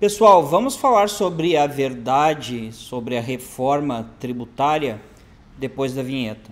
Pessoal, vamos falar sobre a verdade sobre a reforma tributária depois da vinheta.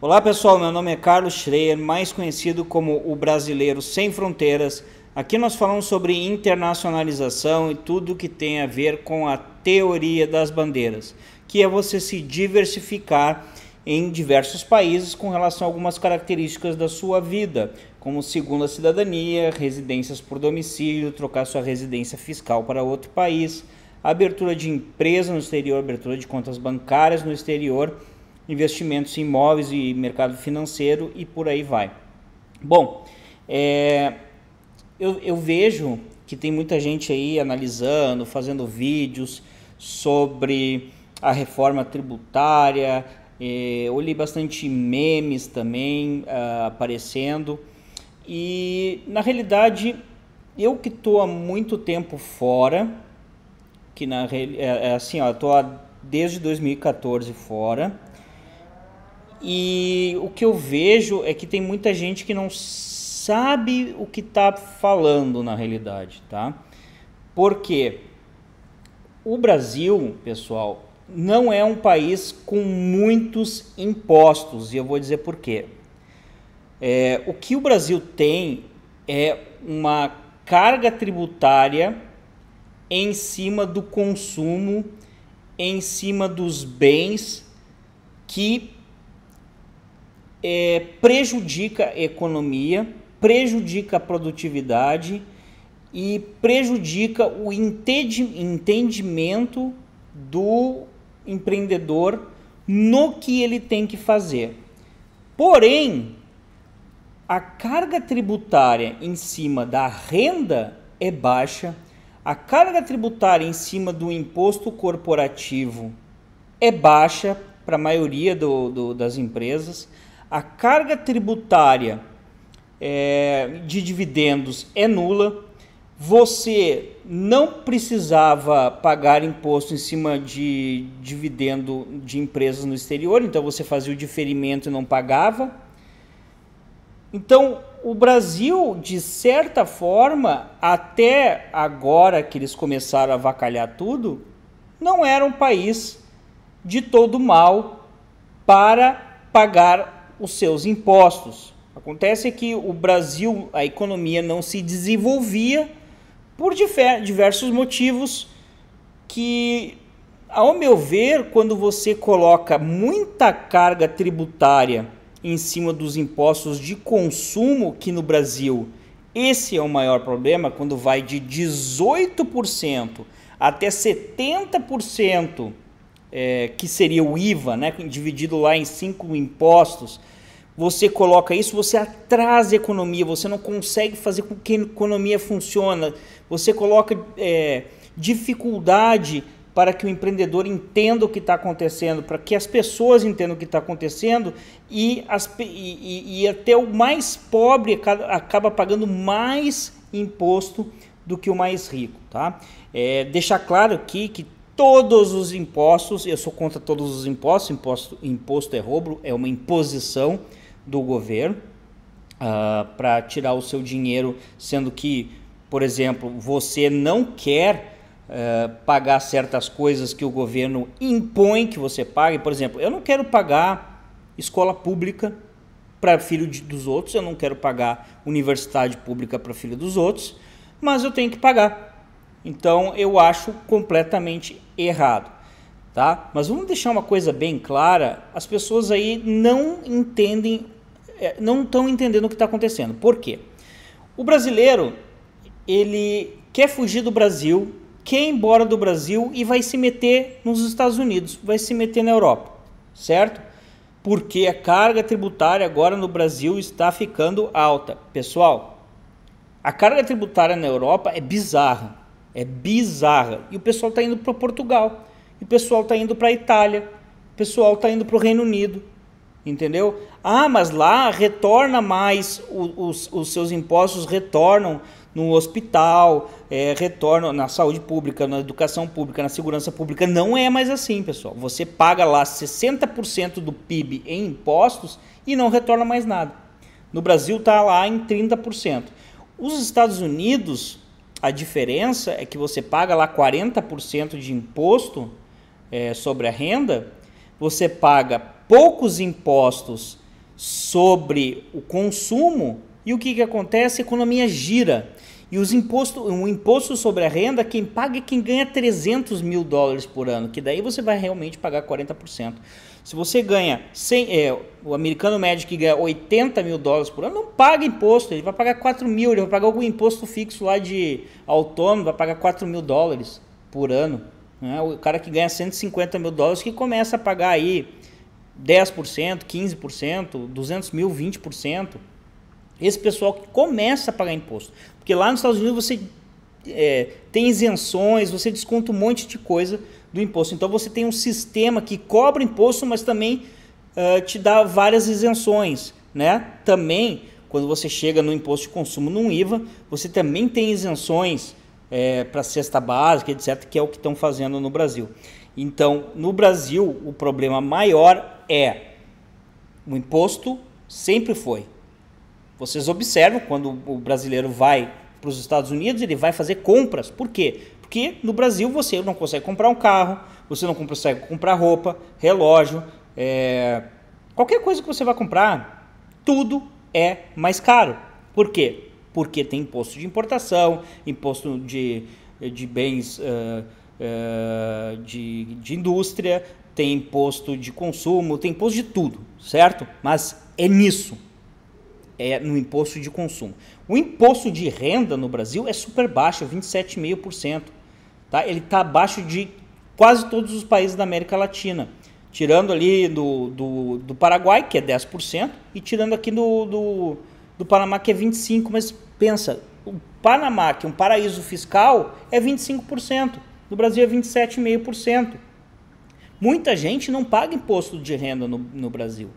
Olá pessoal, meu nome é Carlos Schreier, mais conhecido como o Brasileiro Sem Fronteiras. Aqui nós falamos sobre internacionalização e tudo que tem a ver com a teoria das bandeiras que é você se diversificar em diversos países com relação a algumas características da sua vida, como segunda cidadania, residências por domicílio, trocar sua residência fiscal para outro país, abertura de empresa no exterior, abertura de contas bancárias no exterior, investimentos em imóveis e mercado financeiro e por aí vai. Bom, é, eu, eu vejo que tem muita gente aí analisando, fazendo vídeos sobre a reforma tributária, olhei bastante memes também uh, aparecendo. E na realidade, eu que estou há muito tempo fora, que na é, é assim, ó, estou desde 2014 fora. E o que eu vejo é que tem muita gente que não sabe o que está falando na realidade, tá? Porque o Brasil, pessoal, não é um país com muitos impostos, e eu vou dizer por quê. É, o que o Brasil tem é uma carga tributária em cima do consumo, em cima dos bens que é, prejudica a economia, prejudica a produtividade e prejudica o entendimento do empreendedor no que ele tem que fazer. Porém, a carga tributária em cima da renda é baixa, a carga tributária em cima do imposto corporativo é baixa para a maioria do, do, das empresas, a carga tributária é, de dividendos é nula, você não precisava pagar imposto em cima de dividendo de empresas no exterior, então você fazia o diferimento e não pagava. Então, o Brasil, de certa forma, até agora que eles começaram a avacalhar tudo, não era um país de todo mal para pagar os seus impostos. Acontece que o Brasil, a economia não se desenvolvia por diversos motivos que, ao meu ver, quando você coloca muita carga tributária em cima dos impostos de consumo, que no Brasil esse é o maior problema, quando vai de 18% até 70%, é, que seria o IVA, né, dividido lá em cinco impostos, você coloca isso, você atrasa a economia, você não consegue fazer com que a economia funcione, você coloca é, dificuldade para que o empreendedor entenda o que está acontecendo, para que as pessoas entendam o que está acontecendo e, as, e, e, até o mais pobre acaba pagando mais imposto do que o mais rico. Tá? É, deixar claro aqui que todos os impostos, eu sou contra todos os impostos, imposto, imposto é roubo, é uma imposição, do governo uh, ah, para tirar o seu dinheiro, sendo que, por exemplo, você não quer uh, pagar certas coisas que o governo impõe que você pague. Por exemplo, eu não quero pagar escola pública para filho de, dos outros, eu não quero pagar universidade pública para filho dos outros, mas eu tenho que pagar. Então eu acho completamente errado, tá? Mas vamos deixar uma coisa bem clara: as pessoas aí não entendem é, não estão entendendo o que está acontecendo. Por quê? O brasileiro, ele quer fugir do Brasil, quer ir embora do Brasil e vai se meter nos Estados Unidos, vai se meter na Europa, certo? Porque a carga tributária agora no Brasil está ficando alta. Pessoal, a carga tributária na Europa é bizarra, é bizarra. E o pessoal está indo para Portugal, e o pessoal está indo para a Itália, o pessoal está indo para o Reino Unido, entendeu? Ah, mas lá retorna mais, os, os seus impostos retornam no hospital, é, retornam na saúde pública, na educação pública, na segurança pública. Não é mais assim, pessoal. Você paga lá 60% do PIB em impostos e não retorna mais nada. No Brasil está lá em 30%. Os Estados Unidos, a diferença é que você paga lá 40% de imposto é, sobre a renda, você paga poucos impostos sobre o consumo, e o que, que acontece? A economia gira. E os imposto, o imposto sobre a renda, quem paga é quem ganha 300 mil dólares por ano, que daí você vai realmente pagar 40%. Se você ganha 100, é, o americano médio que ganha 80 mil dólares por ano, não paga imposto, ele vai pagar 4 mil, ele vai pagar algum imposto fixo lá de autônomo, vai pagar 4 mil dólares por ano. Né? O cara que ganha 150 mil dólares que começa a pagar aí 10%, 15%, 200 mil, 20%. Esse pessoal que começa a pagar imposto. Porque lá nos Estados Unidos você é, tem isenções, você desconta um monte de coisa do imposto. Então você tem um sistema que cobra imposto, mas também uh, te dá várias isenções. Né? Também, quando você chega no imposto de consumo, no IVA, você também tem isenções é, para cesta básica, etc., que é o que estão fazendo no Brasil. Então, no Brasil, o problema maior é o imposto, sempre foi. Vocês observam quando o brasileiro vai para os Estados Unidos, ele vai fazer compras. Por quê? Porque no Brasil você não consegue comprar um carro, você não consegue comprar roupa, relógio, é... qualquer coisa que você vai comprar, tudo é mais caro. Por quê? Porque tem imposto de importação, imposto de, de bens uh, uh, de, de indústria, tem imposto de consumo, tem imposto de tudo, certo? Mas é nisso, é no imposto de consumo. O imposto de renda no Brasil é super baixo, 27,5%. Tá? Ele está abaixo de quase todos os países da América Latina. Tirando ali do, do, do Paraguai, que é 10%, e tirando aqui do, do, do Panamá, que é 25%. Mas pensa, o Panamá, que é um paraíso fiscal, é 25%. No Brasil é 27,5%. Muita gente não paga imposto de renda no, no Brasil.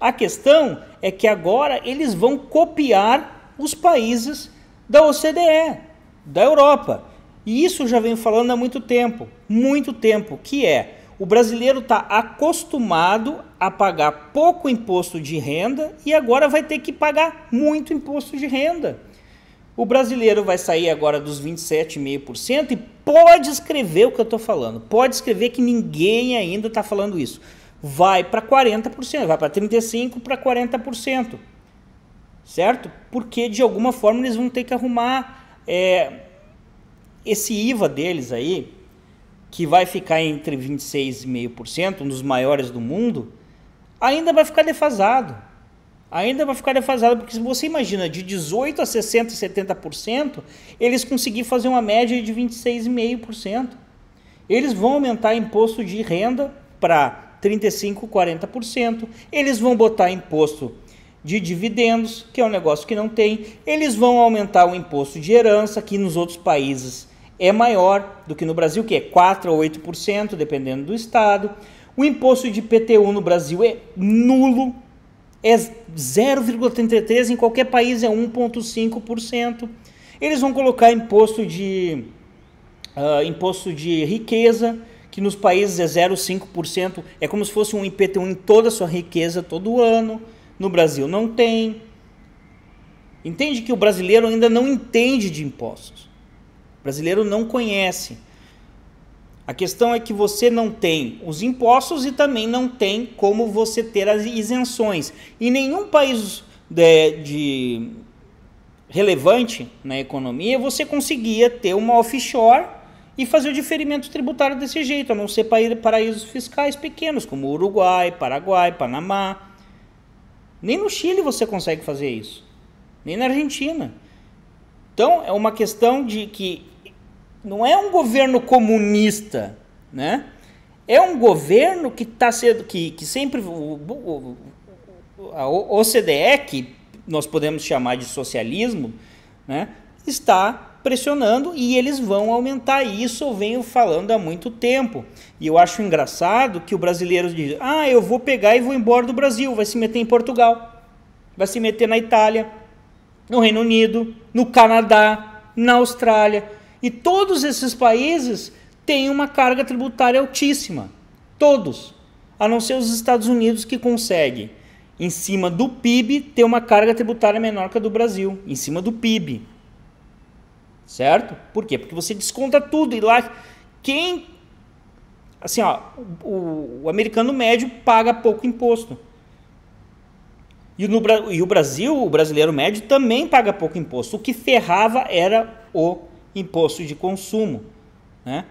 A questão é que agora eles vão copiar os países da OCDE, da Europa. E isso já venho falando há muito tempo, muito tempo, que é o brasileiro está acostumado a pagar pouco imposto de renda e agora vai ter que pagar muito imposto de renda. O brasileiro vai sair agora dos 27,5% e pode escrever o que eu estou falando. Pode escrever que ninguém ainda está falando isso. Vai para 40%, vai para 35%, para 40%. Certo? Porque de alguma forma eles vão ter que arrumar é, esse IVA deles aí, que vai ficar entre 26,5%, um dos maiores do mundo, ainda vai ficar defasado ainda vai ficar defasado, porque se você imagina, de 18% a 60%, 70%, eles conseguiram fazer uma média de 26,5%. Eles vão aumentar imposto de renda para 35%, 40%. Eles vão botar imposto de dividendos, que é um negócio que não tem. Eles vão aumentar o imposto de herança, que nos outros países é maior do que no Brasil, que é 4% a 8%, dependendo do estado. O imposto de PTU no Brasil é nulo, é 0,33%, em qualquer país é 1,5%. Eles vão colocar imposto de, uh, imposto de riqueza, que nos países é 0,5%, é como se fosse um IPTU em toda a sua riqueza todo ano. No Brasil não tem. Entende que o brasileiro ainda não entende de impostos. O brasileiro não conhece. A questão é que você não tem os impostos e também não tem como você ter as isenções. E nenhum país de, é, de relevante na economia você conseguia ter uma offshore e fazer o diferimento tributário desse jeito, a não ser paraísos fiscais pequenos, como Uruguai, Paraguai, Panamá. Nem no Chile você consegue fazer isso, nem na Argentina. Então é uma questão de que não é um governo comunista, né? É um governo que está sendo que, que sempre o, o, a OCDE, que nós podemos chamar de socialismo, né, está pressionando e eles vão aumentar isso, eu venho falando há muito tempo. E eu acho engraçado que o brasileiro diz: "Ah, eu vou pegar e vou embora do Brasil, vai se meter em Portugal, vai se meter na Itália, no Reino Unido, no Canadá, na Austrália. E todos esses países têm uma carga tributária altíssima. Todos. A não ser os Estados Unidos que conseguem, em cima do PIB, ter uma carga tributária menor que a do Brasil. Em cima do PIB. Certo? Por quê? Porque você desconta tudo. E lá, quem. Assim, ó, o, o americano médio paga pouco imposto. E, no, e o Brasil, o brasileiro médio, também paga pouco imposto. O que ferrava era o imposto de consumo, né?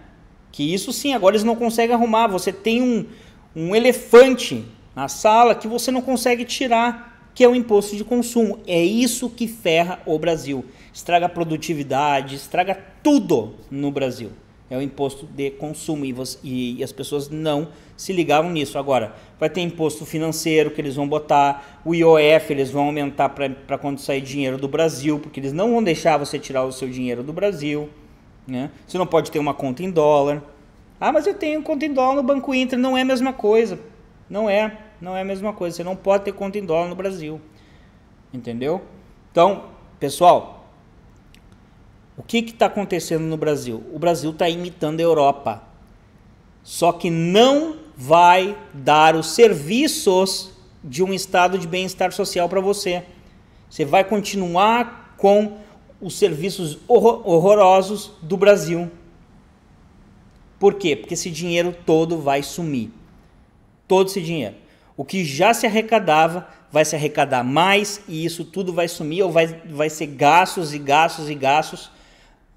Que isso sim, agora eles não conseguem arrumar. Você tem um, um elefante na sala que você não consegue tirar, que é o imposto de consumo. É isso que ferra o Brasil. Estraga a produtividade, estraga tudo no Brasil é o imposto de consumo e, você, e, as pessoas não se ligavam nisso. Agora, vai ter imposto financeiro que eles vão botar, o IOF eles vão aumentar para quando sair dinheiro do Brasil, porque eles não vão deixar você tirar o seu dinheiro do Brasil. Né? Você não pode ter uma conta em dólar. Ah, mas eu tenho conta em dólar no Banco Inter. Não é a mesma coisa. Não é. Não é a mesma coisa. Você não pode ter conta em dólar no Brasil. Entendeu? Então, pessoal, o que está acontecendo no Brasil? O Brasil está imitando a Europa. Só que não vai dar os serviços de um estado de bem-estar social para você. Você vai continuar com os serviços horror horrorosos do Brasil. Por quê? Porque esse dinheiro todo vai sumir. Todo esse dinheiro. O que já se arrecadava vai se arrecadar mais e isso tudo vai sumir ou vai, vai ser gastos e gastos e gastos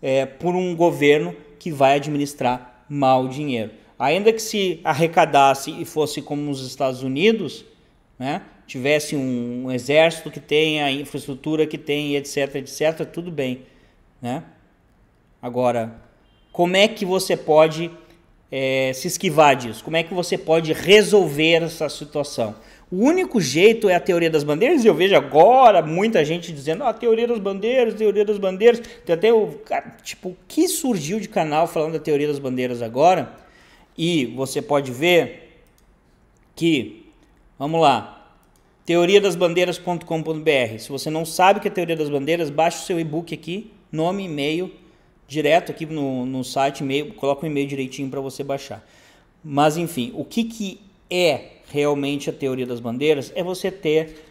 é, por um governo que vai administrar mal o dinheiro. Ainda que se arrecadasse e fosse como os Estados Unidos, né, tivesse um, um exército que tenha, infraestrutura que tenha, etc, etc, tudo bem. Né? Agora, como é que você pode é, se esquivar disso? Como é que você pode resolver essa situação? O único jeito é a teoria das bandeiras, e eu vejo agora muita gente dizendo, ah, teoria das bandeiras, teoria das bandeiras. Tem até o. tipo, o que surgiu de canal falando da teoria das bandeiras agora? E você pode ver que, vamos lá, teoriadasbandeiras.com.br. Se você não sabe o que é teoria das bandeiras, baixa o seu e-book aqui, nome, e-mail, direto aqui no, no site, e-mail, coloca o e-mail direitinho para você baixar. Mas enfim, o que, que é realmente a teoria das bandeiras é você ter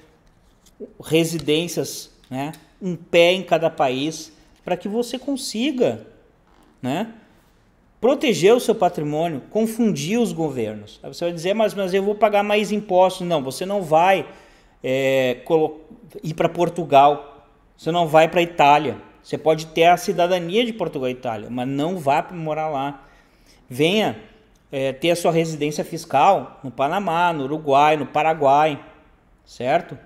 residências, né, um pé em cada país, para que você consiga né, proteger o seu patrimônio, confundir os governos. Aí você vai dizer, mas, mas eu vou pagar mais impostos. Não, você não vai é, ir para Portugal, você não vai para Itália. Você pode ter a cidadania de Portugal e Itália, mas não vá morar lá. Venha é, ter a sua residência fiscal no Panamá, no Uruguai, no Paraguai, certo?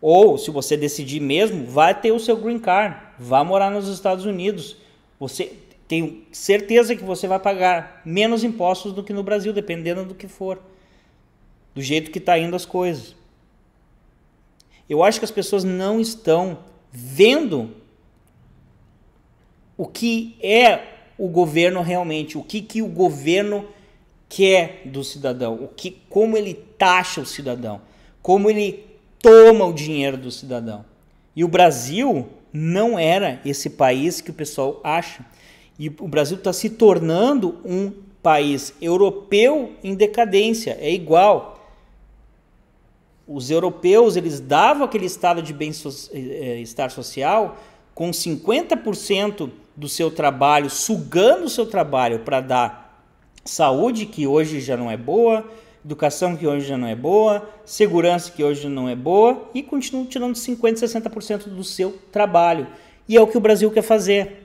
Ou, se você decidir mesmo, vai ter o seu green card, vá morar nos Estados Unidos. Você tem certeza que você vai pagar menos impostos do que no Brasil, dependendo do que for, do jeito que está indo as coisas. Eu acho que as pessoas não estão vendo o que é o governo realmente, o que, que o governo quer é do cidadão, o que, como ele taxa o cidadão, como ele toma o dinheiro do cidadão. E o Brasil não era esse país que o pessoal acha. E o Brasil está se tornando um país europeu em decadência, é igual. Os europeus, eles davam aquele estado de bem-estar eh, eh, social com 50% do seu trabalho, sugando o seu trabalho para dar saúde que hoje já não é boa, educação que hoje já não é boa, segurança que hoje não é boa e continuam tirando 50, 60% do seu trabalho. E é o que o Brasil quer fazer.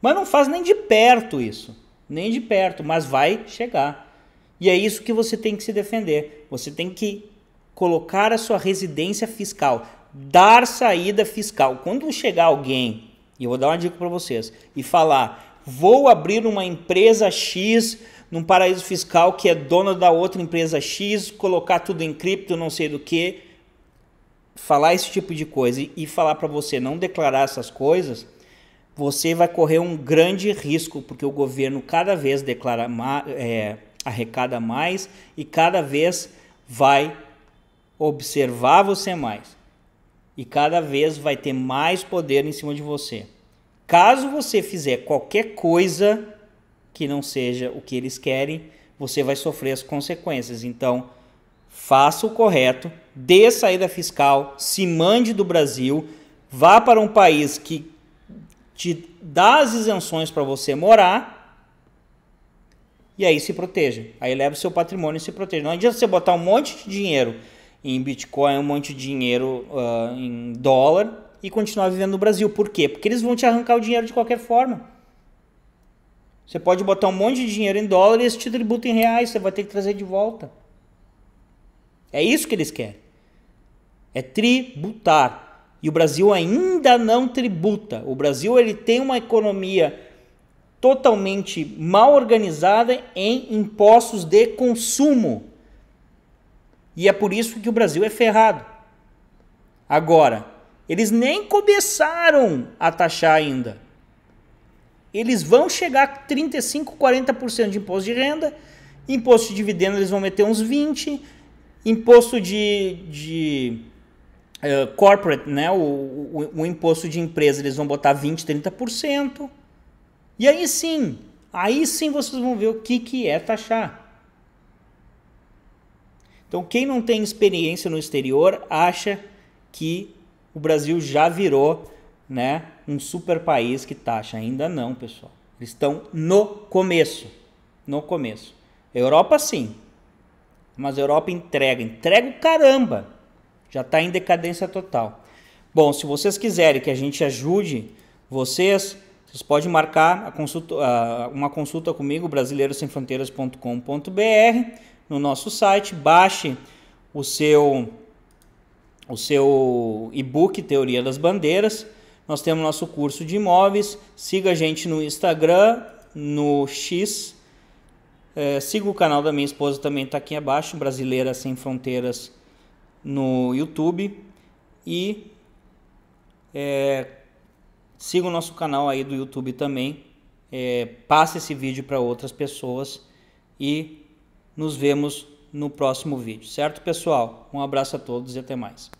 Mas não faz nem de perto isso, nem de perto, mas vai chegar. E é isso que você tem que se defender. Você tem que colocar a sua residência fiscal, dar saída fiscal. Quando chegar alguém, e eu vou dar uma dica para vocês, e falar: "Vou abrir uma empresa X num paraíso fiscal que é dona da outra empresa X, colocar tudo em cripto, não sei do que, falar esse tipo de coisa e, falar para você não declarar essas coisas, você vai correr um grande risco, porque o governo cada vez declara é, arrecada mais e cada vez vai observar você mais. E cada vez vai ter mais poder em cima de você. Caso você fizer qualquer coisa que não seja o que eles querem, você vai sofrer as consequências. Então, faça o correto, dê saída fiscal, se mande do Brasil, vá para um país que te dá as isenções para você morar e aí se proteja. Aí leva o seu patrimônio e se proteja. Não adianta você botar um monte de dinheiro em Bitcoin, um monte de dinheiro uh, em dólar e continuar vivendo no Brasil. Por quê? Porque eles vão te arrancar o dinheiro de qualquer forma. Você pode botar um monte de dinheiro em dólar e esse te tributa em reais, você vai ter que trazer de volta. É isso que eles querem. É tributar. E o Brasil ainda não tributa. O Brasil ele tem uma economia totalmente mal organizada em impostos de consumo. E é por isso que o Brasil é ferrado. Agora, eles nem começaram a taxar ainda. Eles vão chegar a 35%, 40% de imposto de renda, imposto de dividendo eles vão meter uns 20%, imposto de, de uh, corporate, né? O, o, o, imposto de empresa eles vão botar 20%, 30%. E aí sim, aí sim vocês vão ver o que, que é taxar. Então, quem não tem experiência no exterior acha que o Brasil já virou né, um super país que taxa. Ainda não, pessoal. Eles estão no começo. No começo. Europa sim. Mas a Europa entrega. Entrega o caramba. Já está em decadência total. Bom, se vocês quiserem que a gente ajude vocês, vocês podem marcar consulta, uma consulta comigo, brasileirosemfronteiras.com.br, no nosso site. Baixe o seu, o seu e-book Teoria das Bandeiras nós temos nosso curso de imóveis. Siga a gente no Instagram, no X. É, siga o canal da minha esposa também, está aqui abaixo, Brasileira Sem Fronteiras, no YouTube. E é, siga o nosso canal aí do YouTube também. É, passe esse vídeo para outras pessoas e nos vemos no próximo vídeo, certo, pessoal? Um abraço a todos e até mais.